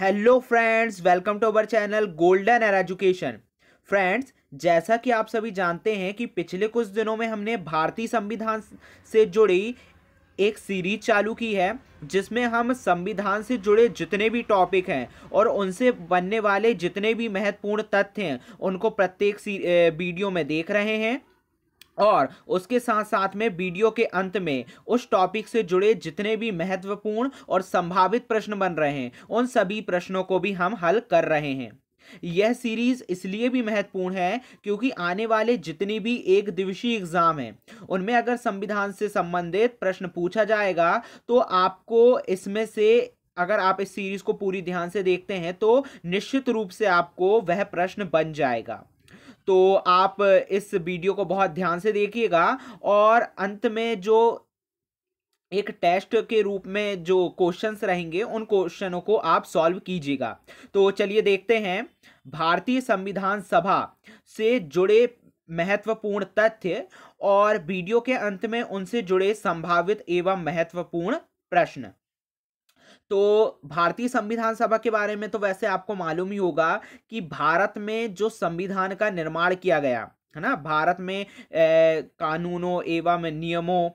hello friends welcome to our channel golden era education friends जैसा कि आप सभी जानते हैं कि पिछले कुछ दिनों में हमने भारतीय संविधान से जुड़ी एक सीरीज चालू की है जिसमें हम संविधान से जुड़े जितने भी टॉपिक हैं और उनसे बनने वाले जितने भी महत्वपूर्ण तथ्य हैं उनको प्रत्येक वीडियो में देख रहे हैं और उसके साथ साथ में वीडियो के अंत में उस टॉपिक से जुड़े जितने भी महत्वपूर्ण और संभावित प्रश्न बन रहे हैं उन सभी प्रश्नों को भी हम हल कर रहे हैं यह सीरीज इसलिए भी महत्वपूर्ण है क्योंकि आने वाले जितनी भी एक दिवसीय एग्जाम हैं उनमें अगर संविधान से संबंधित प्रश्न पूछा जाएगा तो आपको इसमें से अगर आप इस सीरीज को पूरी ध्यान से देखते हैं तो निश्चित रूप से आपको वह प्रश्न बन जाएगा तो आप इस वीडियो को बहुत ध्यान से देखिएगा और अंत में जो एक टेस्ट के रूप में जो क्वेश्चंस रहेंगे उन क्वेश्चनों को आप सॉल्व कीजिएगा तो चलिए देखते हैं भारतीय संविधान सभा से जुड़े महत्वपूर्ण तथ्य और वीडियो के अंत में उनसे जुड़े संभावित एवं महत्वपूर्ण प्रश्न तो भारतीय संविधान सभा के बारे में तो वैसे आपको मालूम ही होगा कि भारत में जो संविधान का निर्माण किया गया है ना भारत में ए, कानूनों एवं नियमों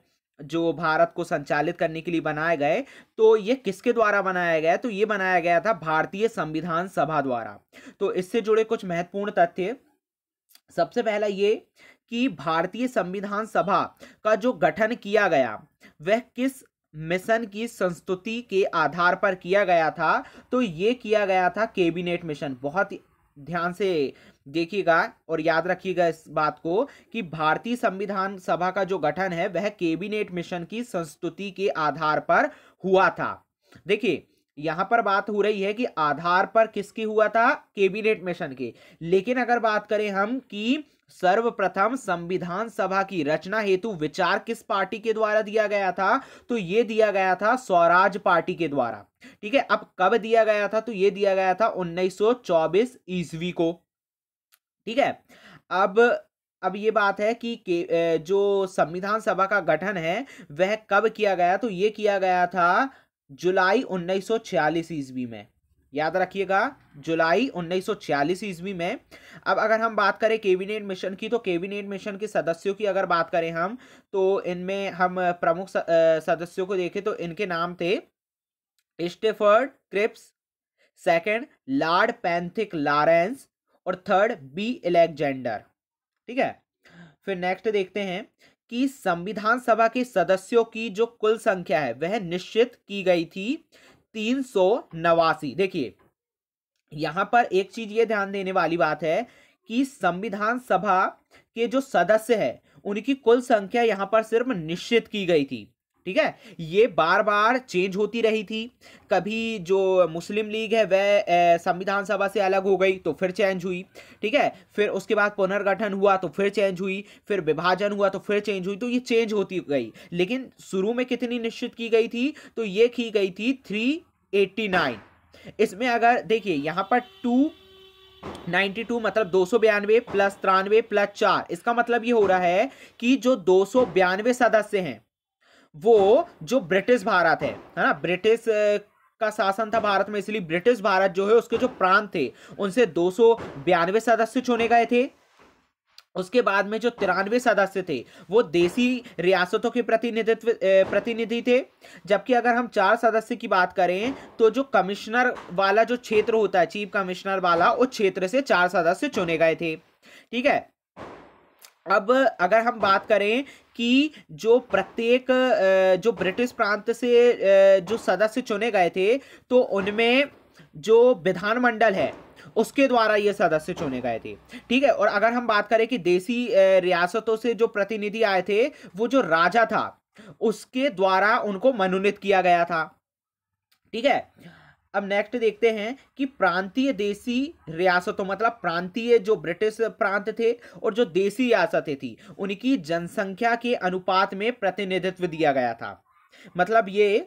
जो भारत को संचालित करने के लिए बनाए गए तो ये किसके द्वारा बनाया गया तो ये बनाया गया था भारतीय संविधान सभा द्वारा तो इससे जुड़े कुछ महत्वपूर्ण तथ्य सबसे पहला ये कि भारतीय संविधान सभा का जो गठन किया गया वह किस मिशन की संस्तुति के आधार पर किया गया था तो ये किया गया था कैबिनेट मिशन बहुत ध्यान से देखिएगा और याद रखिएगा इस बात को कि भारतीय संविधान सभा का जो गठन है वह कैबिनेट मिशन की संस्तुति के आधार पर हुआ था देखिए यहां पर बात हो रही है कि आधार पर किसके हुआ था कैबिनेट मिशन के लेकिन अगर बात करें हम कि सर्वप्रथम संविधान सभा की रचना हेतु विचार किस पार्टी के द्वारा दिया गया था तो यह दिया गया था स्वराज पार्टी के द्वारा ठीक है अब कब दिया गया था तो यह दिया गया था 1924 ईस्वी को ठीक है अब अब ये बात है कि के, जो संविधान सभा का गठन है वह कब किया गया तो यह किया गया था जुलाई 1946 ईस्वी में याद रखिएगा जुलाई 1946 ईस्वी में अब अगर हम बात करें कैबिनेट मिशन की तो कैबिनेट मिशन के सदस्यों की अगर बात करें हम तो इनमें हम प्रमुख सदस्यों को देखें तो इनके नाम थे Stafford Cripps second Lord Pethick Lawrence और थर्ड बी एलेक्जेंडर ठीक है फिर नेक्स्ट देखते हैं कि संविधान सभा के सदस्यों की जो कुल संख्या है वह निश्चित की गई थी तीन सौ नवासी देखिए यहां पर एक चीज ये ध्यान देने वाली बात है कि संविधान सभा के जो सदस्य है उनकी कुल संख्या यहां पर सिर्फ निश्चित की गई थी ठीक है ये बार बार चेंज होती रही थी कभी जो मुस्लिम लीग है वह संविधान सभा से अलग हो गई तो फिर चेंज हुई ठीक है फिर उसके बाद पुनर्गठन हुआ तो फिर चेंज हुई फिर विभाजन हुआ तो फिर चेंज हुई तो ये चेंज होती गई लेकिन शुरू में कितनी निश्चित की गई थी तो ये की गई थी थ्री एट्टी नाइन इसमें अगर देखिए यहाँ पर टू 92 मतलब दो सौ बयानवे प्लस तिरानवे प्लस चार इसका मतलब ये हो रहा है कि जो दो सौ बयानवे सदस्य हैं वो जो ब्रिटिश भारत है है ना ब्रिटिश का शासन था भारत में इसलिए ब्रिटिश भारत जो है उसके जो प्रांत थे उनसे दो सदस्य चुने गए थे उसके बाद में जो तिरानवे सदस्य थे वो देसी रियासतों के प्रतिनिधित्व प्रतिनिधि थे जबकि अगर हम चार सदस्य की बात करें तो जो कमिश्नर वाला जो क्षेत्र होता है चीफ कमिश्नर वाला उस क्षेत्र से चार सदस्य चुने गए थे ठीक है अब अगर हम बात करें कि जो प्रत्येक जो ब्रिटिश प्रांत से जो सदस्य चुने गए थे तो उनमें जो विधानमंडल है उसके द्वारा ये सदस्य चुने गए थे ठीक है और अगर हम बात करें कि देसी रियासतों से जो प्रतिनिधि आए थे वो जो राजा था उसके द्वारा उनको मनोनीत किया गया था ठीक है अब नेक्स्ट देखते हैं कि प्रांतीय देसी रियासतों मतलब प्रांतीय जो ब्रिटिश प्रांत थे और जो देसी रियासतें थी उनकी जनसंख्या के अनुपात में प्रतिनिधित्व दिया गया था मतलब ये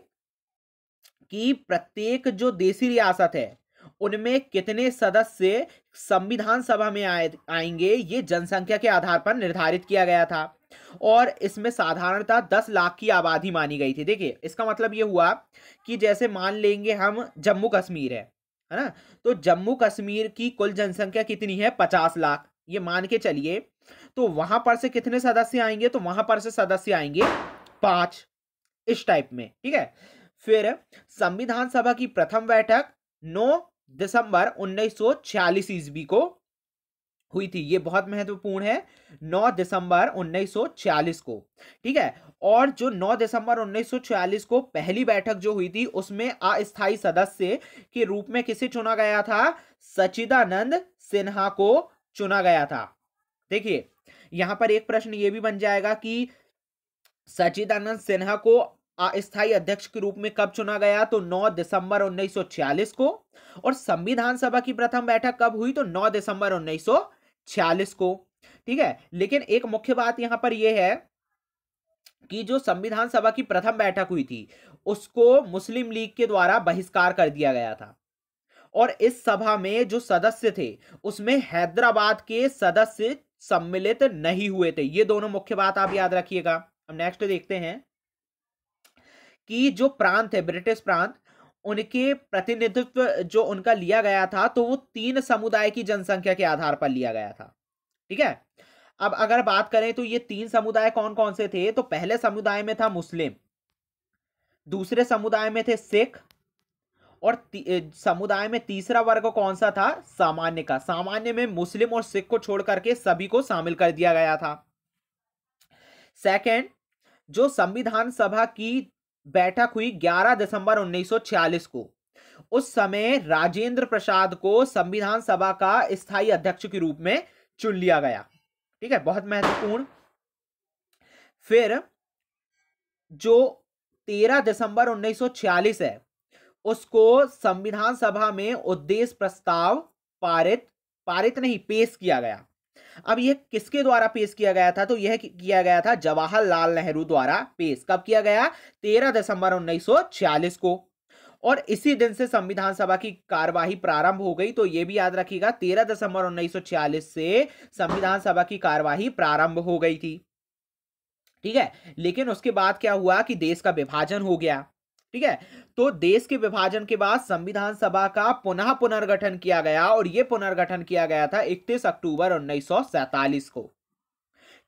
कि प्रत्येक जो देसी रियासत है उनमें कितने सदस्य संविधान सभा में आए आएंगे ये जनसंख्या के आधार पर निर्धारित किया गया था और इसमें साधारणतः दस लाख की आबादी मानी गई थी देखिए इसका मतलब ये हुआ कि जैसे मान लेंगे हम जम्मू कश्मीर है है ना तो जम्मू कश्मीर की कुल जनसंख्या कितनी है पचास लाख ये मान के चलिए तो वहां पर से कितने सदस्य आएंगे तो वहां पर से सदस्य आएंगे पांच इस टाइप में ठीक है फिर संविधान सभा की प्रथम बैठक नौ दिसंबर 1946 ईस्वी को हुई थी ये बहुत महत्वपूर्ण है 9 दिसंबर 1946 को ठीक है और जो 9 दिसंबर 1946 को पहली बैठक जो हुई थी उसमें अस्थायी सदस्य के रूप में किसे चुना गया था सचिदानंद सिन्हा को चुना गया था देखिए यहां पर एक प्रश्न ये भी बन जाएगा कि सचिदानंद सिन्हा को अस्थायी अध्यक्ष के रूप में कब चुना गया तो 9 दिसंबर 1946 को और संविधान सभा की प्रथम बैठक कब हुई तो 9 दिसंबर 1946 को ठीक है लेकिन एक मुख्य बात यहां पर यह है कि जो संविधान सभा की प्रथम बैठक हुई थी उसको मुस्लिम लीग के द्वारा बहिष्कार कर दिया गया था और इस सभा में जो सदस्य थे उसमें हैदराबाद के सदस्य सम्मिलित नहीं हुए थे ये दोनों मुख्य बात आप याद रखिएगा हम नेक्स्ट देखते हैं कि जो प्रांत है ब्रिटिश प्रांत उनके प्रतिनिधित्व जो उनका लिया गया था तो वो तीन समुदाय की जनसंख्या के आधार पर लिया गया था ठीक है अब अगर बात करें तो ये तीन समुदाय कौन कौन से थे तो पहले समुदाय में था मुस्लिम दूसरे समुदाय में थे सिख और समुदाय में तीसरा वर्ग कौन सा था सामान्य का सामान्य में मुस्लिम और सिख को छोड़ करके सभी को शामिल कर दिया गया था सेकंड जो संविधान सभा की बैठक हुई 11 दिसंबर 1946 को उस समय राजेंद्र प्रसाद को संविधान सभा का स्थायी अध्यक्ष के रूप में चुन लिया गया ठीक है बहुत महत्वपूर्ण फिर जो 13 दिसंबर 1946 है उसको संविधान सभा में उद्देश्य प्रस्ताव पारित पारित नहीं पेश किया गया अब यह किसके द्वारा पेश किया गया था तो यह किया गया था जवाहरलाल नेहरू द्वारा पेश कब किया गया तेरह दिसंबर 1946 को और इसी दिन से संविधान सभा की कार्यवाही प्रारंभ हो गई तो यह भी याद रखिएगा तेरह दिसंबर 1946 से संविधान सभा की कार्यवाही प्रारंभ हो गई थी ठीक है लेकिन उसके बाद क्या हुआ कि देश का विभाजन हो गया ठीक है तो देश के विभाजन के बाद संविधान सभा का पुनः पुनर्गठन किया गया और यह पुनर्गठन किया गया था 31 अक्टूबर उन्नीस को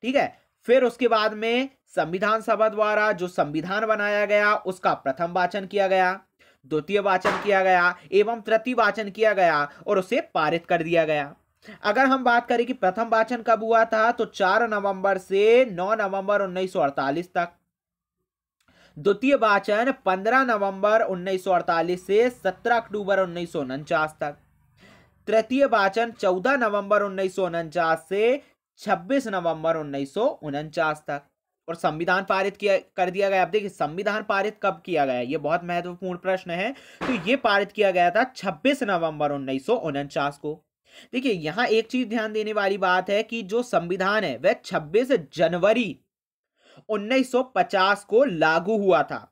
ठीक है फिर उसके बाद में संविधान सभा द्वारा जो संविधान बनाया गया उसका प्रथम वाचन किया गया द्वितीय वाचन किया गया एवं तृतीय वाचन किया गया और उसे पारित कर दिया गया अगर हम बात करें कि प्रथम वाचन कब हुआ था तो 4 नवंबर से 9 नवंबर 1948 तक द्वितीय वाचन 15 नवंबर 1948 से 17 अक्टूबर उन्नीस तक तृतीय वाचन 14 नवंबर उन्नीस से 26 नवंबर उन्नीस तक और संविधान पारित किया कर दिया गया अब देखिए संविधान पारित कब किया गया ये बहुत महत्वपूर्ण प्रश्न है तो ये पारित किया गया था 26 नवंबर उन्नीस को देखिए यहाँ एक चीज ध्यान देने वाली बात है कि जो संविधान है वह 26 जनवरी 1950 को लागू हुआ था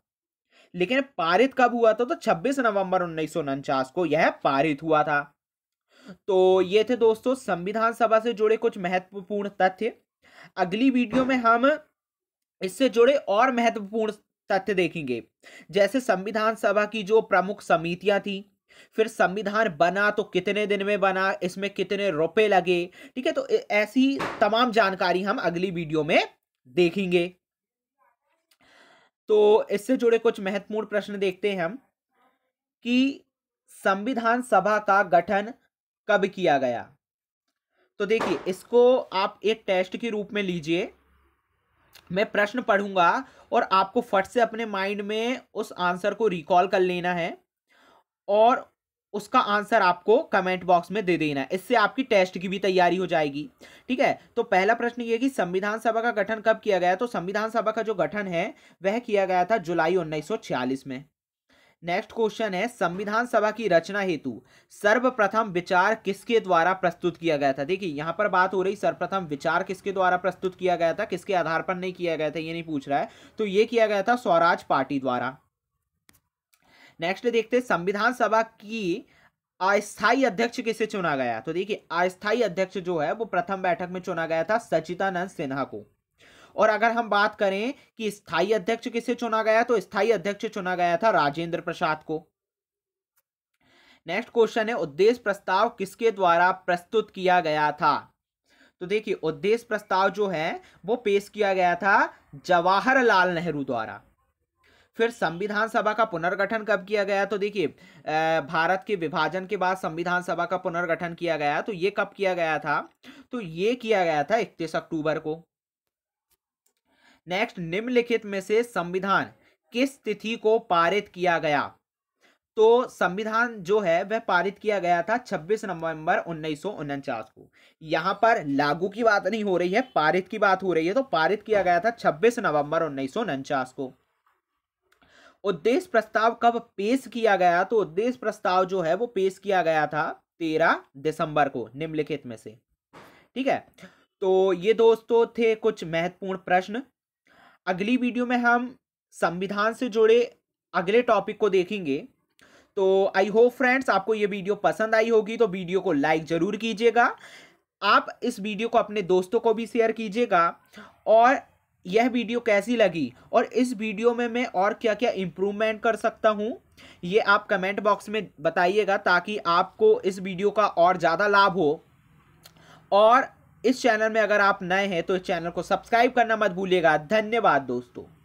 लेकिन पारित कब हुआ था तो 26 नवंबर उन्नीस को यह पारित हुआ था तो ये थे दोस्तों संविधान सभा से जुड़े कुछ महत्वपूर्ण तथ्य अगली वीडियो में हम इससे जुड़े और महत्वपूर्ण तथ्य देखेंगे जैसे संविधान सभा की जो प्रमुख समितियां थी फिर संविधान बना तो कितने दिन में बना इसमें कितने रुपए लगे ठीक है तो ऐसी तमाम जानकारी हम अगली वीडियो में देखेंगे तो इससे जुड़े कुछ महत्वपूर्ण प्रश्न देखते हैं हम कि संविधान सभा का गठन कब किया गया तो देखिए इसको आप एक टेस्ट के रूप में लीजिए मैं प्रश्न पढ़ूंगा और आपको फट से अपने माइंड में उस आंसर को रिकॉल कर लेना है और उसका आंसर आपको कमेंट बॉक्स में दे देना है इससे आपकी टेस्ट की भी तैयारी हो जाएगी ठीक है तो पहला प्रश्न ये कि संविधान सभा का गठन कब किया गया तो संविधान सभा का जो गठन है वह किया गया था जुलाई 1946 में नेक्स्ट क्वेश्चन है संविधान सभा की रचना हेतु सर्वप्रथम विचार किसके द्वारा प्रस्तुत किया गया था देखिए यहां पर बात हो रही सर्वप्रथम विचार किसके द्वारा प्रस्तुत किया गया था किसके आधार पर नहीं किया गया था ये नहीं पूछ रहा है तो ये किया गया था स्वराज पार्टी द्वारा नेक्स्ट देखते हैं संविधान सभा की अस्थायी अध्यक्ष किसे चुना गया तो देखिए अस्थायी अध्यक्ष जो है वो प्रथम बैठक में चुना गया था सचितानंद सिन्हा को और अगर हम बात करें कि स्थायी अध्यक्ष किसे चुना गया तो स्थायी अध्यक्ष चुना गया था राजेंद्र प्रसाद को नेक्स्ट क्वेश्चन है उद्देश्य प्रस्ताव किसके द्वारा प्रस्तुत किया गया था तो देखिए उद्देश्य प्रस्ताव जो है वो पेश किया गया था जवाहरलाल नेहरू द्वारा फिर संविधान सभा का पुनर्गठन कब किया गया तो देखिए भारत के विभाजन के बाद संविधान सभा का पुनर्गठन किया गया तो ये कब किया गया था तो ये किया गया था इकतीस अक्टूबर को नेक्स्ट निम्नलिखित में से संविधान किस तिथि को पारित किया गया तो संविधान जो है वह पारित किया गया था 26 नवंबर उन्नीस को यहां पर लागू की बात नहीं हो रही है पारित की बात हो रही है तो पारित किया गया था 26 नवंबर उन्नीस को उद्देश्य प्रस्ताव कब पेश किया गया तो उद्देश्य प्रस्ताव जो है वो पेश किया गया था तेरह दिसंबर को निम्नलिखित में से ठीक है तो ये दोस्तों थे कुछ महत्वपूर्ण प्रश्न अगली वीडियो में हम संविधान से जुड़े अगले टॉपिक को देखेंगे तो आई होप फ्रेंड्स आपको ये वीडियो पसंद आई होगी तो वीडियो को लाइक ज़रूर कीजिएगा आप इस वीडियो को अपने दोस्तों को भी शेयर कीजिएगा और यह वीडियो कैसी लगी और इस वीडियो में मैं और क्या क्या इम्प्रूवमेंट कर सकता हूँ ये आप कमेंट बॉक्स में बताइएगा ताकि आपको इस वीडियो का और ज़्यादा लाभ हो और इस चैनल में अगर आप नए हैं तो इस चैनल को सब्सक्राइब करना मत भूलिएगा धन्यवाद दोस्तों